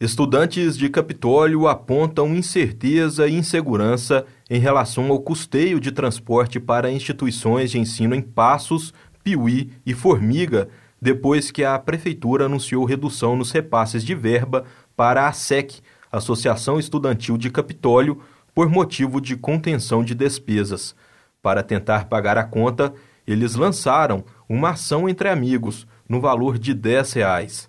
Estudantes de Capitólio apontam incerteza e insegurança em relação ao custeio de transporte para instituições de ensino em Passos, Piuí e Formiga, depois que a prefeitura anunciou redução nos repasses de verba para a SEC, Associação Estudantil de Capitólio, por motivo de contenção de despesas. Para tentar pagar a conta, eles lançaram uma ação entre amigos no valor de R$ Reais.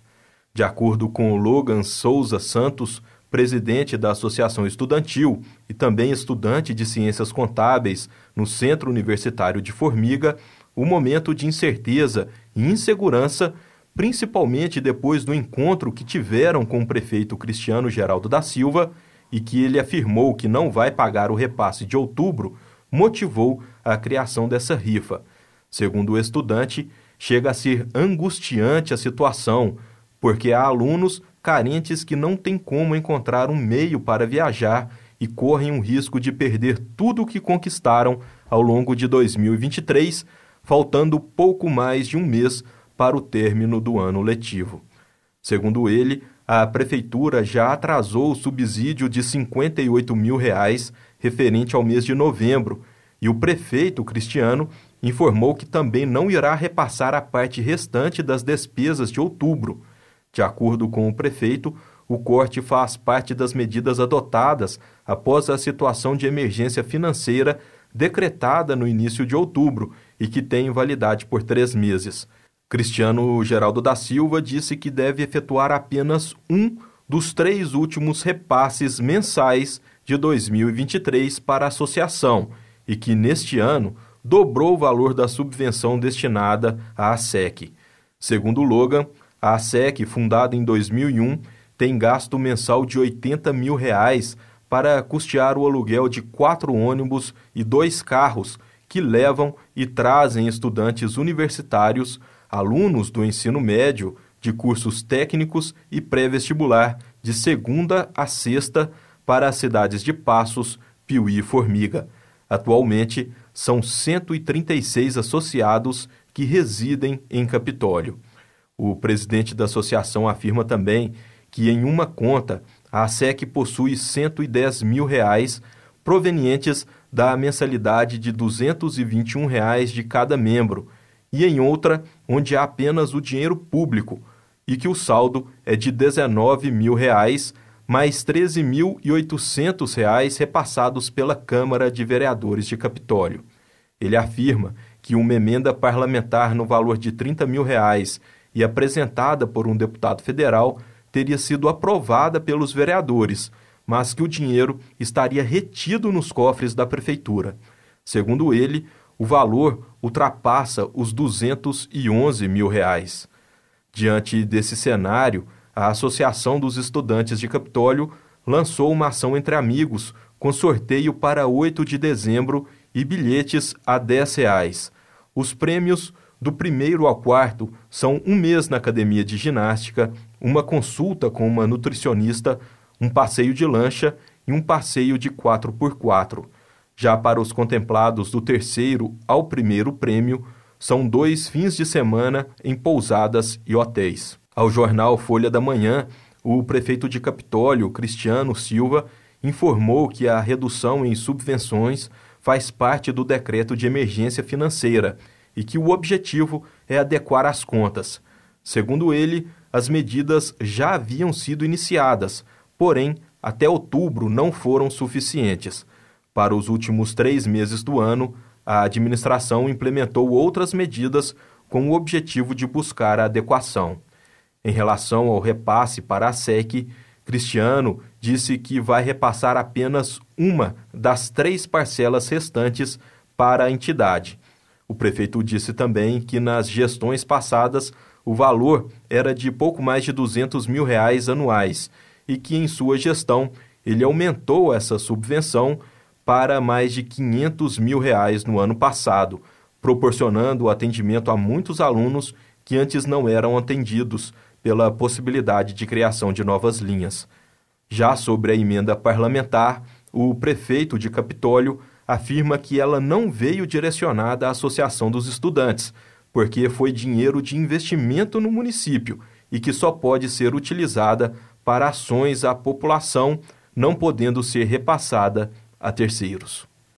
De acordo com Logan Souza Santos, presidente da Associação Estudantil e também estudante de Ciências Contábeis no Centro Universitário de Formiga, o momento de incerteza e insegurança, principalmente depois do encontro que tiveram com o prefeito Cristiano Geraldo da Silva e que ele afirmou que não vai pagar o repasse de outubro, motivou a criação dessa rifa. Segundo o estudante, chega a ser angustiante a situação porque há alunos carentes que não têm como encontrar um meio para viajar e correm o risco de perder tudo o que conquistaram ao longo de 2023, faltando pouco mais de um mês para o término do ano letivo. Segundo ele, a prefeitura já atrasou o subsídio de R$ 58 mil reais referente ao mês de novembro, e o prefeito Cristiano informou que também não irá repassar a parte restante das despesas de outubro. De acordo com o prefeito, o corte faz parte das medidas adotadas após a situação de emergência financeira decretada no início de outubro e que tem validade por três meses. Cristiano Geraldo da Silva disse que deve efetuar apenas um dos três últimos repasses mensais de 2023 para a associação e que, neste ano, dobrou o valor da subvenção destinada à SEC. Segundo Logan, a SEC, fundada em 2001, tem gasto mensal de 80 mil reais para custear o aluguel de quatro ônibus e dois carros que levam e trazem estudantes universitários, alunos do ensino médio, de cursos técnicos e pré-vestibular, de segunda a sexta, para as cidades de Passos, Piuí e Formiga. Atualmente, são 136 associados que residem em Capitólio. O presidente da associação afirma também que em uma conta a SEC possui 110 mil reais provenientes da mensalidade de R$ 221 reais de cada membro, e em outra onde há apenas o dinheiro público, e que o saldo é de R$ 19 mil reais, mais R$ 13.800 reais repassados pela Câmara de Vereadores de Capitólio. Ele afirma que uma emenda parlamentar no valor de R$ 30 mil reais e apresentada por um deputado federal teria sido aprovada pelos vereadores, mas que o dinheiro estaria retido nos cofres da prefeitura. Segundo ele, o valor ultrapassa os 211 mil reais. Diante desse cenário, a Associação dos Estudantes de Capitólio lançou uma ação entre amigos com sorteio para 8 de dezembro e bilhetes a R$ Reais. Os prêmios do primeiro ao quarto são um mês na academia de ginástica, uma consulta com uma nutricionista, um passeio de lancha e um passeio de 4x4. Já para os contemplados do terceiro ao primeiro prêmio, são dois fins de semana em pousadas e hotéis. Ao jornal Folha da Manhã, o prefeito de Capitólio, Cristiano Silva, informou que a redução em subvenções faz parte do decreto de emergência financeira e que o objetivo é adequar as contas. Segundo ele, as medidas já haviam sido iniciadas, porém, até outubro não foram suficientes. Para os últimos três meses do ano, a administração implementou outras medidas com o objetivo de buscar a adequação. Em relação ao repasse para a SEC, Cristiano disse que vai repassar apenas uma das três parcelas restantes para a entidade. O prefeito disse também que nas gestões passadas o valor era de pouco mais de 200 mil reais anuais e que em sua gestão ele aumentou essa subvenção para mais de 500 mil reais no ano passado, proporcionando o atendimento a muitos alunos que antes não eram atendidos pela possibilidade de criação de novas linhas. Já sobre a emenda parlamentar, o prefeito de Capitólio afirma que ela não veio direcionada à Associação dos Estudantes, porque foi dinheiro de investimento no município e que só pode ser utilizada para ações à população, não podendo ser repassada a terceiros.